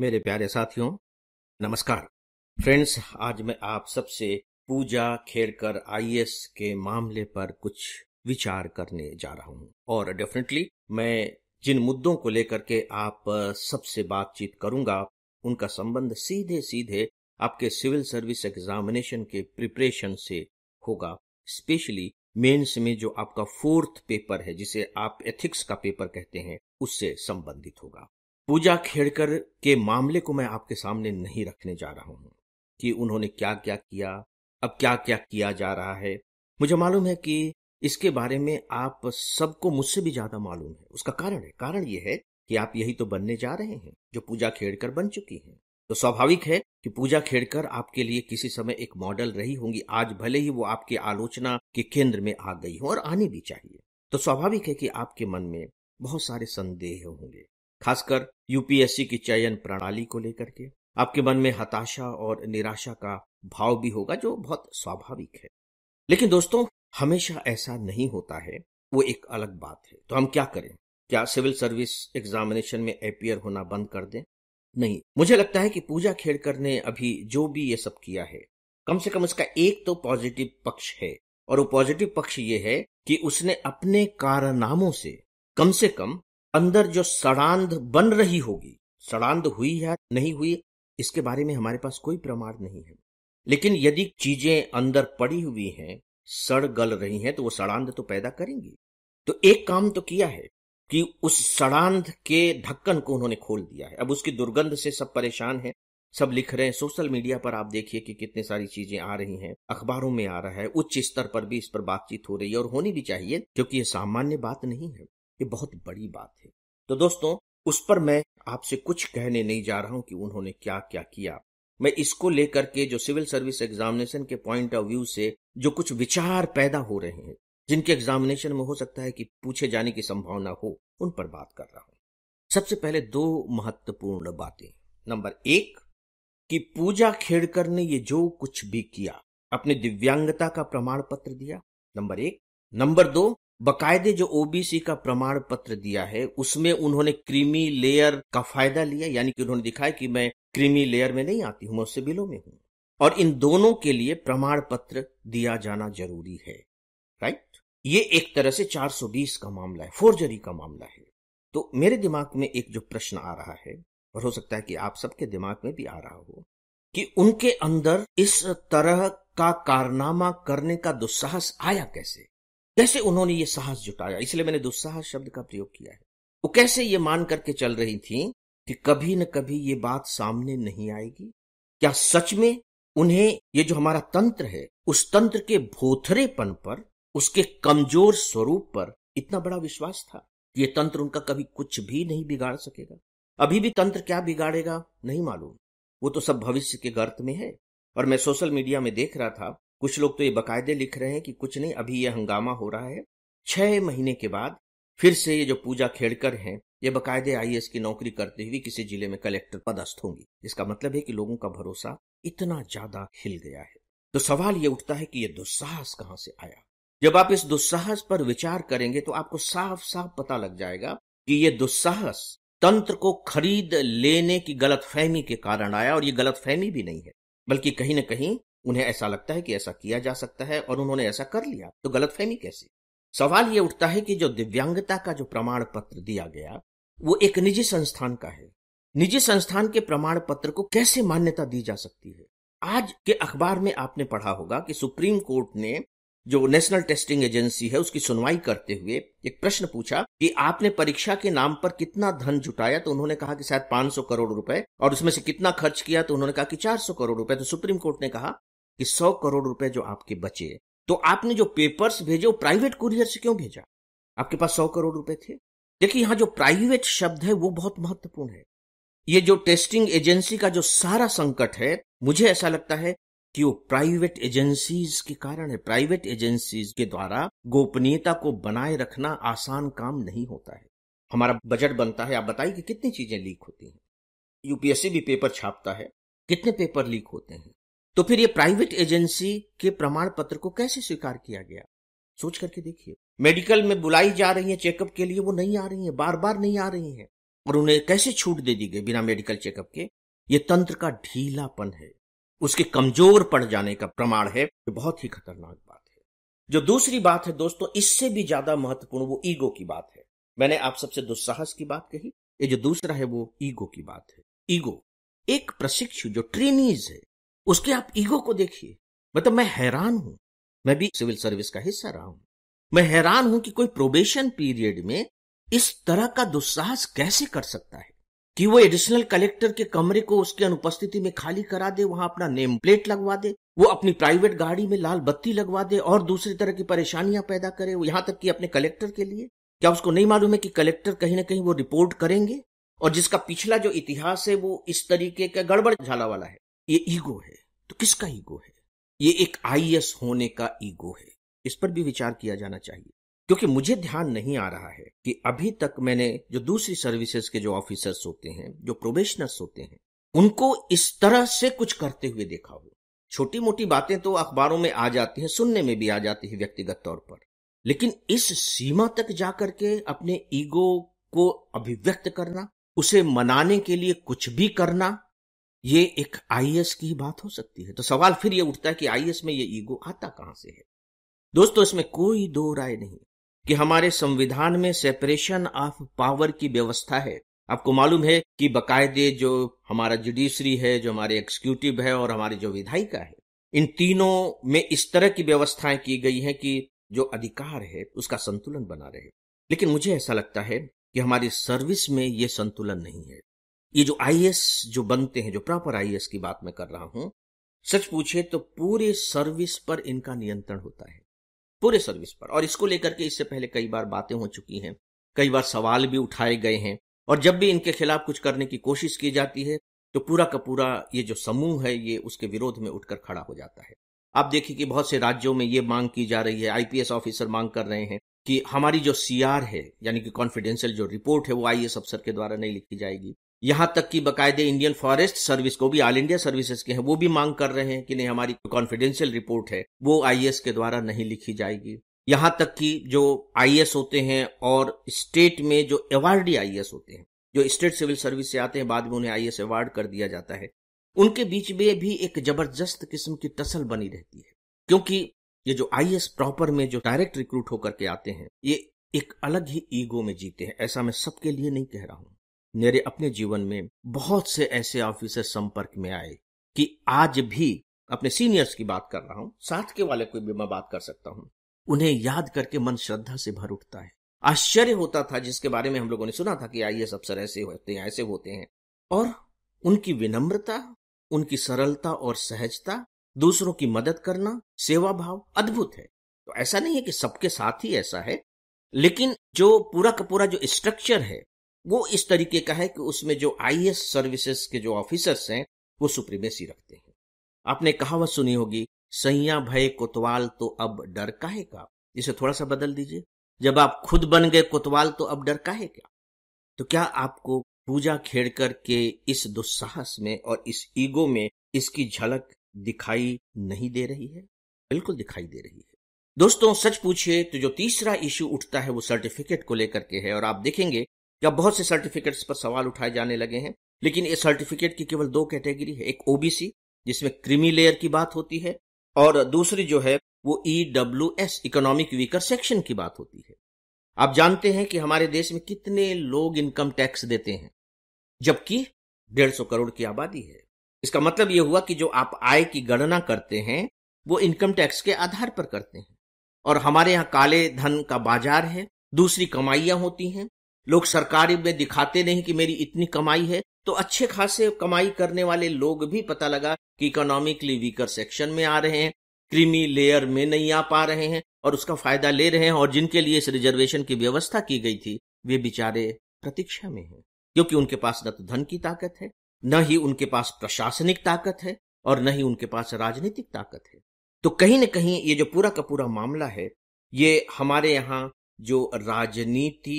मेरे प्यारे साथियों नमस्कार फ्रेंड्स आज मैं आप सबसे पूजा खेड़कर आईएएस के मामले पर कुछ विचार करने जा रहा हूं और डेफिनेटली मैं जिन मुद्दों को लेकर के आप सबसे बातचीत करूंगा उनका संबंध सीधे सीधे आपके सिविल सर्विस एग्जामिनेशन के प्रिपरेशन से होगा स्पेशली मेंस में जो आपका फोर्थ पेपर है जिसे आप एथिक्स का पेपर कहते हैं उससे संबंधित होगा पूजा खेड़कर के मामले को मैं आपके सामने नहीं रखने जा रहा हूं कि उन्होंने क्या क्या किया अब क्या क्या किया जा रहा है मुझे मालूम है कि इसके बारे में आप सबको मुझसे भी ज्यादा मालूम है उसका कारण है कारण यह है कि आप यही तो बनने जा रहे हैं जो पूजा खेड़कर बन चुकी हैं तो स्वाभाविक है कि पूजा खेड़कर आपके लिए किसी समय एक मॉडल रही होंगी आज भले ही वो आपकी आलोचना के केंद्र में आ गई हो और आनी भी चाहिए तो स्वाभाविक है कि आपके मन में बहुत सारे संदेह होंगे खासकर यूपीएससी की चयन प्रणाली को लेकर के आपके मन में हताशा और निराशा का भाव भी होगा जो बहुत स्वाभाविक है लेकिन दोस्तों हमेशा ऐसा नहीं होता है वो एक अलग बात है तो हम क्या करें क्या सिविल सर्विस एग्जामिनेशन में अपियर होना बंद कर दें नहीं मुझे लगता है कि पूजा खेड़कर ने अभी जो भी ये सब किया है कम से कम उसका एक तो पॉजिटिव पक्ष है और वो पॉजिटिव पक्ष ये है कि उसने अपने कारनामों से कम से कम अंदर जो सड़ांध बन रही होगी सड़ांध हुई या नहीं हुई इसके बारे में हमारे पास कोई प्रमाण नहीं है लेकिन यदि चीजें अंदर पड़ी हुई हैं सड़ गल रही हैं तो वो सड़ांध तो पैदा करेंगी तो एक काम तो किया है कि उस सड़ांध के ढक्कन को उन्होंने खोल दिया है अब उसकी दुर्गंध से सब परेशान है सब लिख रहे हैं सोशल मीडिया पर आप देखिए कि कितने सारी चीजें आ रही हैं अखबारों में आ रहा है उच्च स्तर पर भी इस पर बातचीत हो रही है और होनी भी चाहिए क्योंकि ये सामान्य बात नहीं है ये बहुत बड़ी बात है तो दोस्तों उस पर मैं आपसे कुछ कहने नहीं जा रहा हूं कि उन्होंने क्या क्या किया मैं इसको लेकर के जो सिविल सर्विस एग्जामिनेशन के पॉइंट ऑफ व्यू से जो कुछ विचार पैदा हो रहे हैं जिनके एग्जामिनेशन में हो सकता है कि पूछे जाने की संभावना हो उन पर बात कर रहा हूं सबसे पहले दो महत्वपूर्ण बातें नंबर एक कि पूजा खेड़कर ने ये जो कुछ भी किया अपने दिव्यांगता का प्रमाण पत्र दिया नंबर एक नंबर दो बकायदे जो ओबीसी का प्रमाण पत्र दिया है उसमें उन्होंने क्रीमी लेयर का फायदा लिया यानी कि उन्होंने दिखाया कि मैं क्रीमी लेयर में नहीं आती हूं मैं उससे बिलो में हूं और इन दोनों के लिए प्रमाण पत्र दिया जाना जरूरी है राइट ये एक तरह से 420 का मामला है फोर्जरी का मामला है तो मेरे दिमाग में एक जो प्रश्न आ रहा है और हो सकता है कि आप सबके दिमाग में भी आ रहा हो कि उनके अंदर इस तरह का कारनामा करने का दुस्साहस आया कैसे कैसे उन्होंने ये साहस जुटाया इसलिए मैंने दुस्साहस शब्द का प्रयोग किया है वो कैसे ये मान करके चल रही थी कि कभी न कभी ये बात सामने नहीं आएगी क्या सच में उन्हें ये जो हमारा तंत्र है उस तंत्र के भोथरेपन पर उसके कमजोर स्वरूप पर इतना बड़ा विश्वास था ये तंत्र उनका कभी कुछ भी नहीं बिगाड़ सकेगा अभी भी तंत्र क्या बिगाड़ेगा नहीं मालूम वो तो सब भविष्य के गर्त में है और मैं सोशल मीडिया में देख रहा था कुछ लोग तो ये बकायदे लिख रहे हैं कि कुछ नहीं अभी यह हंगामा हो रहा है छह महीने के बाद फिर से ये जो पूजा खेड़कर हैं ये बकायदे आई की नौकरी करते हुए किसी जिले में कलेक्टर पदस्थ होंगी इसका मतलब है कि लोगों का भरोसा इतना ज्यादा हिल गया है तो सवाल ये उठता है कि ये दुस्साहस कहां से आया जब आप इस दुस्साहस पर विचार करेंगे तो आपको साफ साफ पता लग जाएगा कि ये दुस्साहस तंत्र को खरीद लेने की गलतफहमी के कारण आया और ये गलतफहमी भी नहीं है बल्कि कहीं ना कहीं उन्हें ऐसा लगता है कि ऐसा किया जा सकता है और उन्होंने ऐसा कर लिया तो गलतफहमी कैसे सवाल ये उठता है कि जो दिव्यांगता का जो प्रमाण पत्र दिया गया वो एक निजी संस्थान का है निजी संस्थान के प्रमाण पत्र को कैसे मान्यता दी जा सकती है आज के अखबार में आपने पढ़ा होगा कि सुप्रीम कोर्ट ने जो नेशनल टेस्टिंग एजेंसी है उसकी सुनवाई करते हुए एक प्रश्न पूछा कि आपने परीक्षा के नाम पर कितना धन जुटाया तो उन्होंने कहा कि शायद 500 करोड़ रुपए और उसमें से कितना खर्च किया तो उन्होंने कहा कि 400 करोड़ रुपए तो सुप्रीम कोर्ट ने कहा कि सौ करोड़ रुपए जो आपके बचे तो आपने जो पेपर्स भेजे वो प्राइवेट कुरियर से क्यों भेजा आपके पास सौ करोड़ रुपए थे देखिए यहां जो प्राइवेट शब्द है वो बहुत महत्वपूर्ण है ये जो टेस्टिंग एजेंसी का जो सारा संकट है मुझे ऐसा लगता है कि वो प्राइवेट एजेंसीज के कारण है प्राइवेट एजेंसीज के द्वारा गोपनीयता को बनाए रखना आसान काम नहीं होता है हमारा बजट बनता है आप बताइए कि कितनी चीजें लीक होती हैं यूपीएससी भी पेपर छापता है कितने पेपर लीक होते हैं तो फिर ये प्राइवेट एजेंसी के प्रमाण पत्र को कैसे स्वीकार किया गया सोच करके देखिए मेडिकल में बुलाई जा रही है चेकअप के लिए वो नहीं आ रही है बार बार नहीं आ रही है और उन्हें कैसे छूट दे दी गई बिना मेडिकल चेकअप के ये तंत्र का ढीलापन है उसके कमजोर पड़ जाने का प्रमाण है जो बहुत ही खतरनाक बात है जो दूसरी बात है दोस्तों इससे भी ज्यादा महत्वपूर्ण वो ईगो की बात है मैंने आप सबसे दुस्साहस की बात कही ये जो दूसरा है वो ईगो की बात है ईगो एक प्रशिक्षु जो ट्रेनीज है उसके आप ईगो को देखिए मतलब मैं हैरान हूं मैं भी सिविल सर्विस का हिस्सा रहा हूं मैं हैरान हूं कि कोई प्रोबेशन पीरियड में इस तरह का दुस्साहस कैसे कर सकता है कि वो एडिशनल कलेक्टर के कमरे को उसकी अनुपस्थिति में खाली करा दे वहां अपना नेम प्लेट लगवा दे वो अपनी प्राइवेट गाड़ी में लाल बत्ती लगवा दे और दूसरी तरह की परेशानियां पैदा करे वो यहां तक कि अपने कलेक्टर के लिए क्या उसको नहीं मालूम है कि कलेक्टर कहीं ना कहीं वो रिपोर्ट करेंगे और जिसका पिछला जो इतिहास है वो इस तरीके का गड़बड़ झाला वाला है ये ईगो है तो किसका ईगो है ये एक आईएएस होने का ईगो है इस पर भी विचार किया जाना चाहिए क्योंकि मुझे ध्यान नहीं आ रहा है कि अभी तक मैंने जो दूसरी सर्विसेज के जो ऑफिसर्स होते हैं जो प्रोबेशनर्स होते हैं उनको इस तरह से कुछ करते हुए देखा हो छोटी मोटी बातें तो अखबारों में आ जाती हैं सुनने में भी आ जाती है व्यक्तिगत तौर पर लेकिन इस सीमा तक जाकर के अपने ईगो को अभिव्यक्त करना उसे मनाने के लिए कुछ भी करना ये एक आईएएस की बात हो सकती है तो सवाल फिर ये उठता है कि आईएस में ये ईगो आता कहां से है दोस्तों इसमें कोई दो राय नहीं कि हमारे संविधान में सेपरेशन ऑफ पावर की व्यवस्था है आपको मालूम है कि बकायदे जो हमारा जुडिशरी है जो हमारे एक्सिक्यूटिव है और हमारे जो विधायिका है इन तीनों में इस तरह की व्यवस्थाएं की गई है कि जो अधिकार है उसका संतुलन बना रहे लेकिन मुझे ऐसा लगता है कि हमारी सर्विस में ये संतुलन नहीं है ये जो आई जो बनते हैं जो प्रॉपर आईएस की बात मैं कर रहा हूं सच पूछे तो पूरे सर्विस पर इनका नियंत्रण होता है पूरे सर्विस पर और इसको लेकर के इससे पहले कई बार बातें हो चुकी हैं कई बार सवाल भी उठाए गए हैं और जब भी इनके खिलाफ कुछ करने की कोशिश की जाती है तो पूरा का पूरा ये जो समूह है ये उसके विरोध में उठकर खड़ा हो जाता है आप देखिए कि बहुत से राज्यों में ये मांग की जा रही है आईपीएस ऑफिसर मांग कर रहे हैं कि हमारी जो सीआर है यानी कि कॉन्फिडेंशियल जो रिपोर्ट है वो आईएएस अफसर के द्वारा नहीं लिखी जाएगी यहां तक कि बकायदे इंडियन फॉरेस्ट सर्विस को भी ऑल इंडिया सर्विसेज के हैं वो भी मांग कर रहे हैं कि नहीं हमारी कॉन्फिडेंशियल रिपोर्ट है वो आईएएस के द्वारा नहीं लिखी जाएगी यहां तक कि जो आईएएस होते हैं और स्टेट में जो अवार्डी आईएएस होते हैं जो स्टेट सिविल सर्विस से आते हैं बाद में उन्हें आईएएस अवार्ड कर दिया जाता है उनके बीच में भी एक जबरदस्त किस्म की टसल बनी रहती है क्योंकि ये जो आईएएस प्रॉपर में जो डायरेक्ट रिक्रूट होकर के आते हैं ये एक अलग ही ईगो में जीते हैं ऐसा मैं सबके लिए नहीं कह रहा हूं मेरे अपने जीवन में बहुत से ऐसे ऑफिसर संपर्क में आए कि आज भी अपने सीनियर्स की बात कर रहा हूं साथ के वाले को भी मैं बात कर सकता हूं उन्हें याद करके मन श्रद्धा से भर उठता है आश्चर्य होता था जिसके बारे में हम लोगों ने सुना था कि आई अफसर ऐसे होते हैं ऐसे होते हैं और उनकी विनम्रता उनकी सरलता और सहजता दूसरों की मदद करना सेवा भाव अद्भुत है तो ऐसा नहीं है कि सबके साथ ही ऐसा है लेकिन जो पूरा का पूरा जो स्ट्रक्चर है वो इस तरीके का है कि उसमें जो आई सर्विसेज के जो ऑफिसर्स हैं वो सुप्रीमेसी रखते हैं आपने कहावत सुनी होगी सैया भय कोतवाल तो अब डर काहे का इसे थोड़ा सा बदल दीजिए जब आप खुद बन गए कोतवाल तो अब डर काहे क्या तो क्या आपको पूजा खेड़कर के इस दुस्साहस में और इस ईगो में इसकी झलक दिखाई नहीं दे रही है बिल्कुल दिखाई दे रही है दोस्तों सच पूछिए तो जो तीसरा इश्यू उठता है वो सर्टिफिकेट को लेकर के है और आप देखेंगे या बहुत से सर्टिफिकेट्स पर सवाल उठाए जाने लगे हैं लेकिन ये सर्टिफिकेट की केवल दो कैटेगरी है एक ओबीसी जिसमें क्रीमी लेयर की बात होती है और दूसरी जो है वो E W S economic weaker section की बात होती है आप जानते हैं कि हमारे देश में कितने लोग इनकम टैक्स देते हैं जबकि डेढ़ सौ करोड़ की आबादी है इसका मतलब यह हुआ कि जो आप आय की गणना करते हैं वो इनकम टैक्स के आधार पर करते हैं और हमारे यहाँ काले धन का बाजार है दूसरी कमाइयां होती हैं लोग सरकारी में दिखाते नहीं कि मेरी इतनी कमाई है तो अच्छे खासे कमाई करने वाले लोग भी पता लगा कि इकोनॉमिकली वीकर सेक्शन में आ रहे हैं क्रीमी लेयर में नहीं आ पा रहे हैं और उसका फायदा ले रहे हैं और जिनके लिए इस रिजर्वेशन की व्यवस्था की गई थी वे बेचारे प्रतीक्षा में हैं क्योंकि उनके पास न तो धन की ताकत है न ही उनके पास प्रशासनिक ताकत है और न ही उनके पास राजनीतिक ताकत है तो कहीं न कहीं ये जो पूरा का पूरा मामला है ये हमारे यहाँ जो राजनीति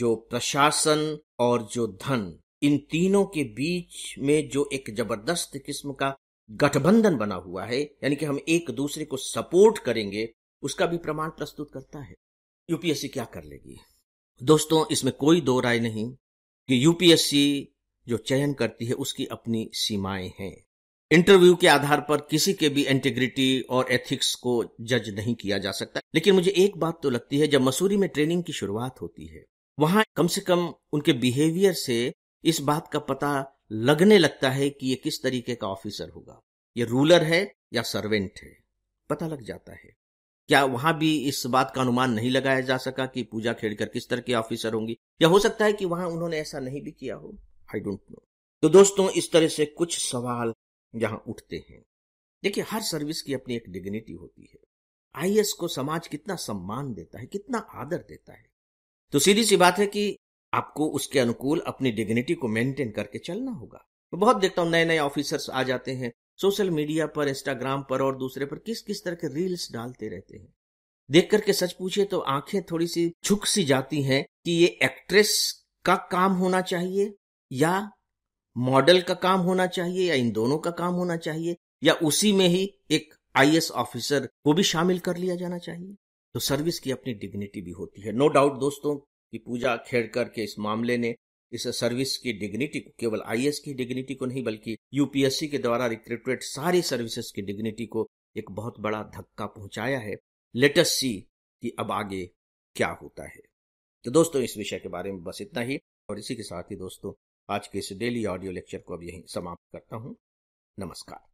जो प्रशासन और जो धन इन तीनों के बीच में जो एक जबरदस्त किस्म का गठबंधन बना हुआ है यानी कि हम एक दूसरे को सपोर्ट करेंगे उसका भी प्रमाण प्रस्तुत करता है यूपीएससी क्या कर लेगी दोस्तों इसमें कोई दो राय नहीं कि यूपीएससी जो चयन करती है उसकी अपनी सीमाएं हैं इंटरव्यू के आधार पर किसी के भी इंटीग्रिटी और एथिक्स को जज नहीं किया जा सकता लेकिन मुझे एक बात तो लगती है जब मसूरी में ट्रेनिंग की शुरुआत होती है वहां कम से कम उनके बिहेवियर से इस बात का पता लगने लगता है कि ये किस तरीके का ऑफिसर होगा ये रूलर है या सर्वेंट है पता लग जाता है क्या वहां भी इस बात का अनुमान नहीं लगाया जा सका कि पूजा खेड़कर किस तरह के ऑफिसर होंगी या हो सकता है कि वहां उन्होंने ऐसा नहीं भी किया हो आई डोंट नो तो दोस्तों इस तरह से कुछ सवाल यहां उठते हैं देखिए हर सर्विस की अपनी एक डिग्निटी होती है आईएएस को समाज कितना सम्मान देता है कितना आदर देता है तो सीधी सी बात है कि आपको उसके अनुकूल अपनी डिग्निटी को मेंटेन करके चलना होगा मैं तो बहुत देखता हूं नए नए ऑफिसर्स आ जाते हैं सोशल मीडिया पर इंस्टाग्राम पर और दूसरे पर किस किस तरह के रील्स डालते रहते हैं देख करके सच पूछे तो आंखें थोड़ी सी झुक सी जाती हैं कि ये एक्ट्रेस का काम होना चाहिए या मॉडल का काम होना चाहिए या इन दोनों का काम होना चाहिए या उसी में ही एक आईएएस ऑफिसर को भी शामिल कर लिया जाना चाहिए तो सर्विस की अपनी डिग्निटी भी होती है नो no डाउट दोस्तों कि पूजा खेड़कर के इस मामले ने इस सर्विस की डिग्निटी को केवल आई की डिग्निटी को नहीं बल्कि यूपीएससी के द्वारा रिक्रूटेड सारी सर्विसेज की डिग्निटी को एक बहुत बड़ा धक्का पहुंचाया है लेटेस्ट सी कि अब आगे क्या होता है तो दोस्तों इस विषय के बारे में बस इतना ही और इसी के साथ ही दोस्तों आज के इस डेली ऑडियो लेक्चर को अब यहीं समाप्त करता हूँ नमस्कार